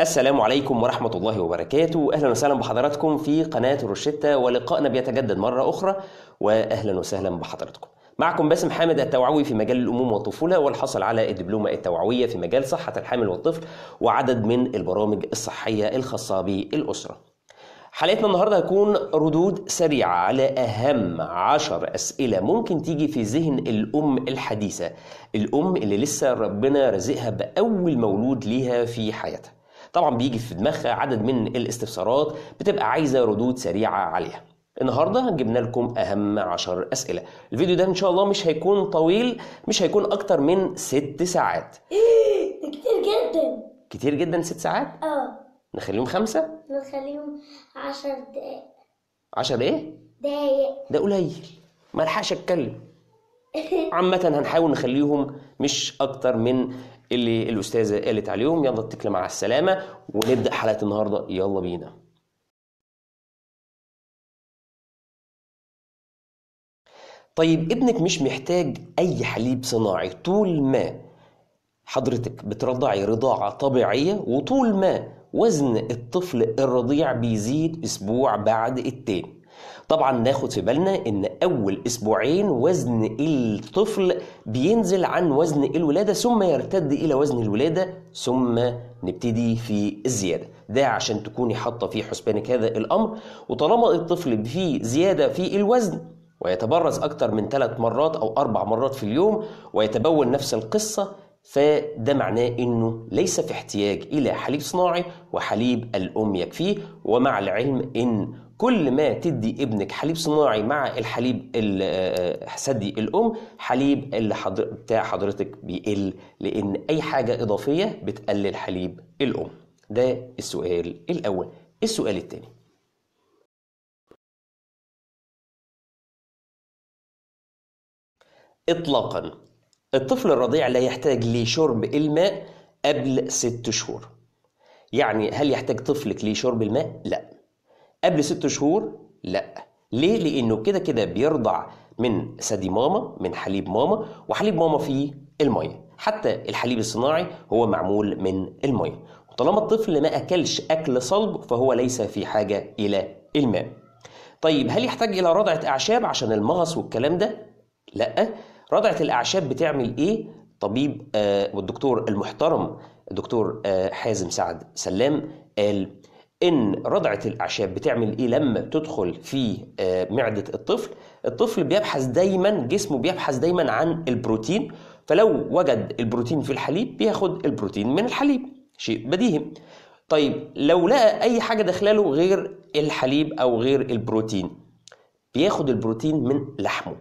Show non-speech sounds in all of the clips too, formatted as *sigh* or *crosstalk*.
السلام عليكم ورحمة الله وبركاته أهلا وسهلا بحضراتكم في قناة روشيتا ولقائنا بيتجدد مرة أخرى وأهلا وسهلا بحضراتكم معكم باسم حامد التوعوي في مجال الأمومة والطفولة والحصل على الدبلومة التوعوية في مجال صحة الحامل والطفل وعدد من البرامج الصحية الخاصة بالأسرة حلقتنا النهاردة هتكون ردود سريعة على أهم عشر أسئلة ممكن تيجي في ذهن الأم الحديثة الأم اللي لسه ربنا رزقها بأول مولود ليها في حياتها طبعا بيجي في دماغها عدد من الاستفسارات بتبقى عايزه ردود سريعه عليها النهارده جبنا لكم اهم 10 اسئله الفيديو ده ان شاء الله مش هيكون طويل مش هيكون اكتر من ست ساعات ايه كتير جدا كتير جدا ست ساعات اه نخليهم خمسة نخليهم 10 دقايق 10 ايه دقايق ده قليل ما الحقش اتكلم *laughs* عامة هنحاول نخليهم مش أكتر من اللي الاستاذه قالت عليهم يلا اتكل مع السلامه ونبدا حلقه النهارده يلا بينا طيب ابنك مش محتاج اي حليب صناعي طول ما حضرتك بترضعي رضاعه طبيعيه وطول ما وزن الطفل الرضيع بيزيد اسبوع بعد التاني طبعا ناخد في بالنا ان اول اسبوعين وزن الطفل بينزل عن وزن الولاده ثم يرتد الى وزن الولاده ثم نبتدي في الزياده ده عشان تكوني حاطه في حسبانك هذا الامر وطالما الطفل في زياده في الوزن ويتبرز اكتر من ثلاث مرات او اربع مرات في اليوم ويتبول نفس القصه فده معناه انه ليس في احتياج الى حليب صناعي وحليب الام يكفيه ومع العلم ان كل ما تدي ابنك حليب صناعي مع الحليب ثدي الام حليب اللي حضر... بتاع حضرتك بيقل لان اي حاجه اضافيه بتقلل حليب الام ده السؤال الاول السؤال الثاني اطلاقا الطفل الرضيع لا يحتاج لشرب الماء قبل ست شهور يعني هل يحتاج طفلك لشرب الماء لا قبل ست شهور لا ليه لانه كده كده بيرضع من ثدي ماما من حليب ماما وحليب ماما فيه الميه حتى الحليب الصناعي هو معمول من الميه وطالما الطفل ما اكلش اكل صلب فهو ليس في حاجه الى الماء طيب هل يحتاج الى رضعه اعشاب عشان المغص والكلام ده لا رضعه الاعشاب بتعمل ايه طبيب آه والدكتور المحترم الدكتور آه حازم سعد سلام قال ان رضعه الاعشاب بتعمل ايه لما بتدخل في آه، معده الطفل الطفل بيبحث دايما جسمه بيبحث دايما عن البروتين فلو وجد البروتين في الحليب بياخد البروتين من الحليب شيء بديهي طيب لو لقى اي حاجه داخله غير الحليب او غير البروتين بياخد البروتين من لحمه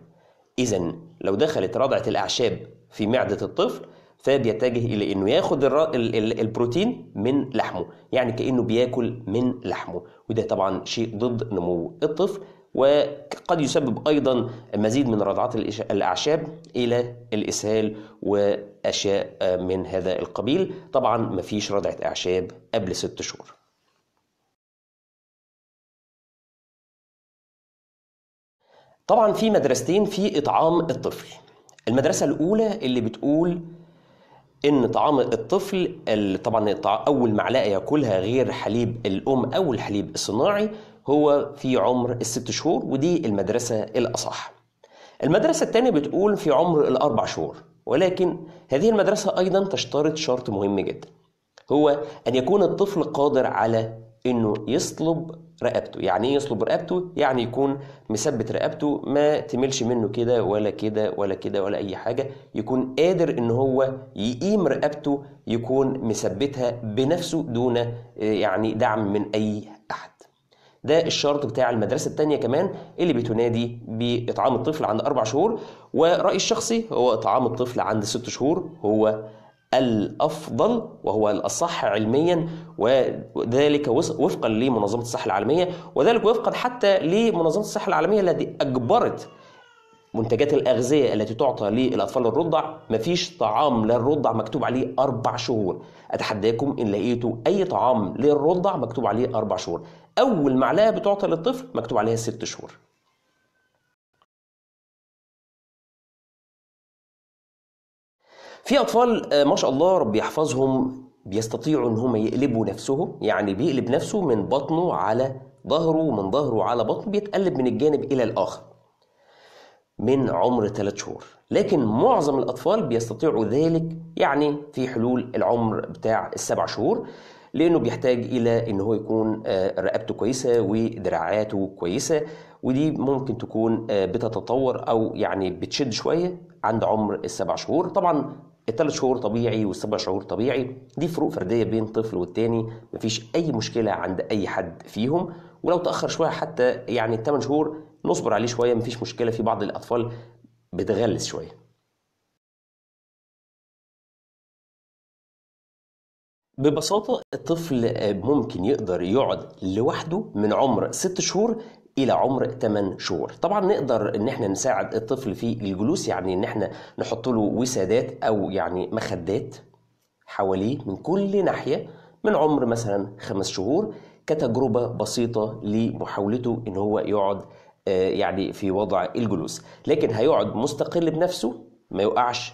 اذا لو دخلت رضعه الاعشاب في معده الطفل فبيتجه الى انه ياخد البروتين من لحمه يعني كانه بياكل من لحمه وده طبعا شيء ضد نمو الطفل وقد يسبب ايضا مزيد من رضعات الاعشاب الى الاسهال واشياء آه، من هذا القبيل طبعا مفيش رضعه اعشاب قبل ست شهور طبعا في مدرستين في اطعام الطفل المدرسه الاولى اللي بتقول ان طعام الطفل طبعا اول معلقه ياكلها غير حليب الام او الحليب الصناعي هو في عمر الست شهور ودي المدرسه الاصح المدرسه الثانيه بتقول في عمر الاربع شهور ولكن هذه المدرسه ايضا تشترط شرط مهم جدا هو ان يكون الطفل قادر على انه يصلب رقبته يعني ايه يصلب رقبته يعني يكون مثبت رقبته ما تملش منه كده ولا كده ولا كده ولا اي حاجه يكون قادر ان هو يقيم رقبته يكون مثبتها بنفسه دون آه، يعني دعم من اي احد ده الشرط بتاع المدرسة التانية كمان اللي بتنادي بإطعام الطفل عند أربع شهور ورأيي الشخصي هو إطعام الطفل عند ست شهور هو الأفضل وهو الأصح علميا وذلك وفقا لمنظمة الصحة العالمية وذلك وفقا حتى لمنظمة الصحة العالمية التي أجبرت منتجات الأغذية التي تعطى للأطفال الرضع مفيش طعام للرضع مكتوب عليه أربع شهور أتحداكم إن لقيتوا أي طعام للرضع مكتوب عليه أربع شهور أول معلقة بتعطى للطفل مكتوب عليها ست شهور في اطفال آه، ما شاء الله ربي يحفظهم بيستطيعوا ان هم يقلبوا نفسهم يعني بيقلب نفسه من بطنه على ظهره ومن ظهره على بطنه بيتقلب من الجانب الى الاخر من عمر 3 شهور لكن معظم الأطفال بيستطيعوا ذلك يعني في حلول العمر بتاع السبع شهور لأنه بيحتاج إلى إن هو يكون آه، رقبته كويسة ودراعاته كويسة ودي ممكن تكون آه، بتتطور أو يعني بتشد شوية عند عمر السبع شهور طبعا الثلاث شهور طبيعي والسبع شهور طبيعي دي فروق فرديه بين طفل والتاني مفيش اي مشكله عند اي حد فيهم ولو تاخر شويه حتى يعني الثمان شهور نصبر عليه شويه مفيش مشكله في بعض الاطفال بتغلس شويه ببساطة الطفل ممكن يقدر يقعد لوحده من عمر ست شهور إلى عمر 8 شهور طبعا نقدر إن احنا نساعد الطفل في الجلوس يعني إن احنا نحط له وسادات أو يعني مخدات حواليه من كل ناحية من عمر مثلا خمس شهور كتجربة بسيطة لمحاولته إن هو يقعد آه، يعني في وضع الجلوس لكن هيقعد مستقل بنفسه ما يقعش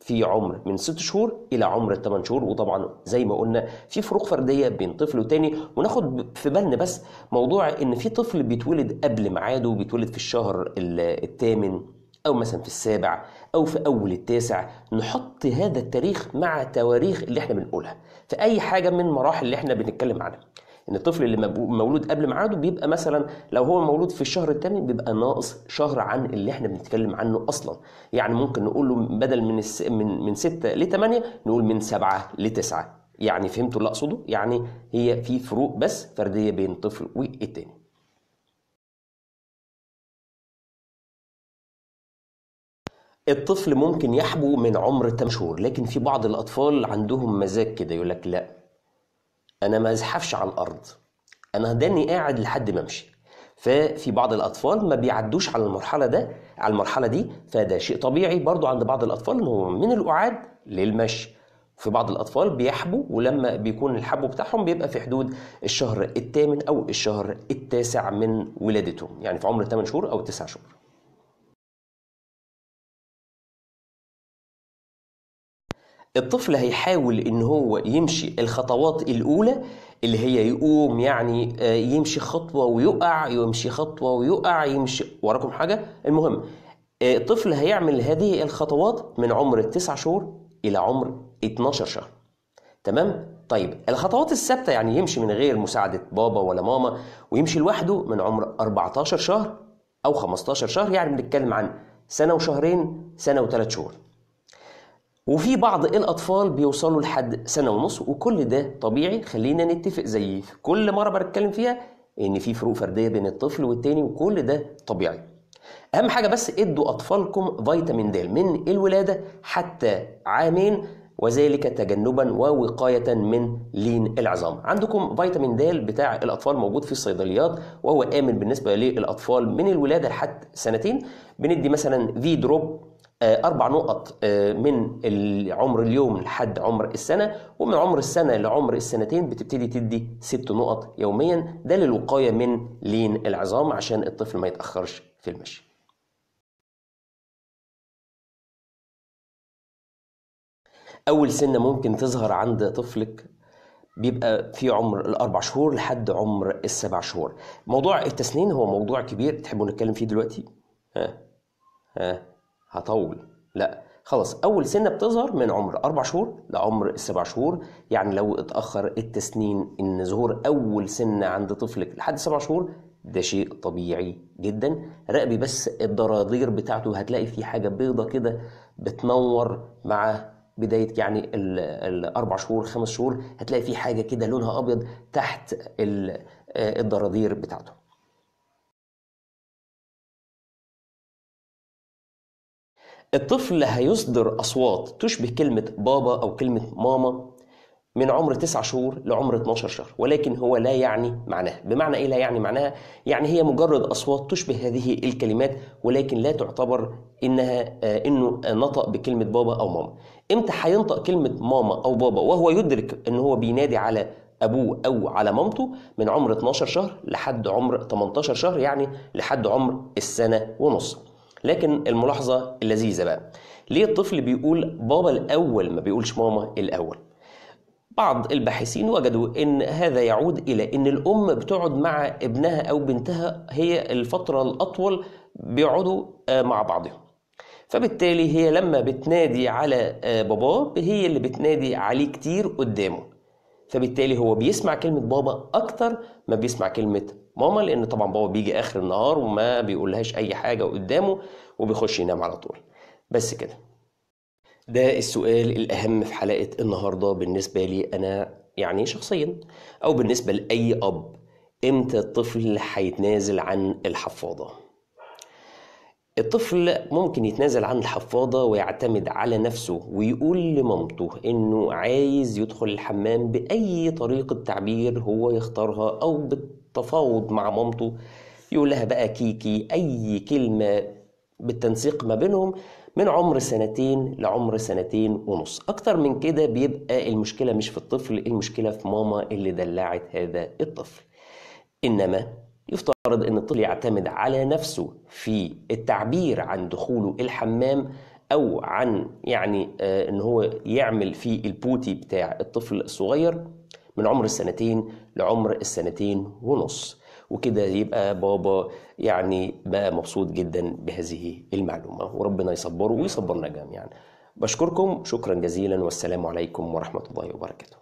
في عمر من 6 شهور الى عمر 8 شهور وطبعا زي ما قلنا في فروق فرديه بين طفل وتاني وناخد في بالنا بس موضوع ان في طفل بيتولد قبل ميعاده بيتولد في الشهر الثامن او مثلا في السابع او في اول التاسع نحط هذا التاريخ مع تواريخ اللي احنا بنقولها في اي حاجه من المراحل اللي احنا بنتكلم عنها ان الطفل اللي مولود قبل ميعاده بيبقى مثلا لو هو مولود في الشهر الثامن بيبقى ناقص شهر عن اللي احنا بنتكلم عنه اصلا يعني ممكن نقول له بدل من الس... من من 6 ل 8 نقول من 7 ل 9 يعني فهمتوا اللي اقصده يعني هي في فروق بس فرديه بين طفل والتاني الطفل ممكن يحبو من عمر 8 شهور لكن في بعض الاطفال عندهم مزاج كده يقول لك لا انا ما ازحفش على الارض انا هداني قاعد لحد ما امشي ففي بعض الاطفال ما بيعدوش على المرحله ده على المرحله دي فده شيء طبيعي برضو عند بعض الاطفال هو من الاعاد للمشي في بعض الاطفال بيحبوا ولما بيكون الحبو بتاعهم بيبقى في حدود الشهر الثامن او الشهر التاسع من ولادتهم يعني في عمر 8 شهور او 9 شهور الطفل هيحاول ان هو يمشي الخطوات الاولى اللي هي يقوم يعني آه، يمشي خطوه ويقع يمشي خطوه ويقع يمشي وراكم حاجه المهم آه، الطفل هيعمل هذه الخطوات من عمر التسع شهور الى عمر 12 شهر تمام طيب الخطوات الثابته يعني يمشي من غير مساعده بابا ولا ماما ويمشي لوحده من عمر 14 شهر او 15 شهر يعني بنتكلم عن سنه وشهرين سنه وثلاث شهور وفي بعض الأطفال بيوصلوا لحد سنة ونص وكل ده طبيعي خلينا نتفق زي في كل مرة بتكلم فيها إن في فروق فردية بين الطفل والتاني وكل ده طبيعي أهم حاجة بس ادوا أطفالكم فيتامين د من الولادة حتى عامين وذلك تجنبا ووقاية من لين العظام عندكم فيتامين د بتاع الأطفال موجود في الصيدليات وهو آمن بالنسبة للأطفال من الولادة لحد سنتين بندي مثلا في دروب آه، أربع نقط آه، من عمر اليوم لحد عمر السنة ومن عمر السنة لعمر السنتين بتبتدي تدي ست نقط يوميا ده للوقاية من لين العظام عشان الطفل ما يتأخرش في المشي أول سنة ممكن تظهر عند طفلك بيبقى في عمر الأربع شهور لحد عمر السبع شهور موضوع التسنين هو موضوع كبير تحبوا نتكلم فيه دلوقتي؟ ها ها هطول لا خلاص اول سنه بتظهر من عمر اربع شهور لعمر السبع شهور يعني لو اتاخر التسنين ان ظهور اول سنه عند طفلك لحد سبع شهور ده شيء طبيعي جدا راقبي بس الدراضير بتاعته هتلاقي في حاجه بيضه كده بتنور مع بدايه يعني الاربع شهور خمس شهور هتلاقي في حاجه كده لونها ابيض تحت آه الدراضير بتاعته الطفل هيصدر أصوات تشبه كلمة بابا أو كلمة ماما من عمر 9 شهور لعمر 12 شهر ولكن هو لا يعني معناها بمعنى ايه لا يعني معناها يعني هي مجرد اصوات تشبه هذه الكلمات ولكن لا تعتبر انها آه، انه نطق بكلمه بابا او ماما امتى هينطق كلمه ماما او بابا وهو يدرك ان هو بينادي على ابوه او على مامته من عمر 12 شهر لحد عمر 18 شهر يعني لحد عمر السنه ونص لكن الملاحظة اللذيذة بقى ليه الطفل بيقول بابا الأول ما بيقولش ماما الأول بعض الباحثين وجدوا ان هذا يعود الى ان الام بتقعد مع ابنها او بنتها هي الفتره الاطول بيقعدوا آه، مع بعضهم فبالتالي هي لما بتنادي على آه، باباه هي اللي بتنادي عليه كتير قدامه فبالتالي هو بيسمع كلمة بابا أكتر ما بيسمع كلمة ماما لان طبعا بابا بيجي اخر النهار وما بيقولهاش اي حاجه قدامه وبيخش ينام على طول بس كده ده السؤال الاهم في حلقه النهارده بالنسبه لي انا يعني شخصيا او بالنسبه لاي اب امتى الطفل هيتنازل عن الحفاضه الطفل ممكن يتنازل عن الحفاضة ويعتمد على نفسه ويقول لمامته إنه عايز يدخل الحمام بأي طريقة تعبير هو يختارها أو تفاوض مع مامته يقول لها بقى كيكي أي كلمة بالتنسيق ما بينهم من عمر سنتين لعمر سنتين ونص أكتر من كده بيبقى المشكلة مش في الطفل المشكلة في ماما اللي دلعت هذا الطفل إنما يفترض أن الطفل يعتمد على نفسه في التعبير عن دخوله الحمام أو عن يعني آه أن هو يعمل في البوتي بتاع الطفل الصغير من عمر السنتين لعمر السنتين ونص وكده يبقى بابا يعني بقى مبسوط جدا بهذه المعلومة وربنا يصبره ويصبرنا جميعا بشكركم شكرا جزيلا والسلام عليكم ورحمة الله وبركاته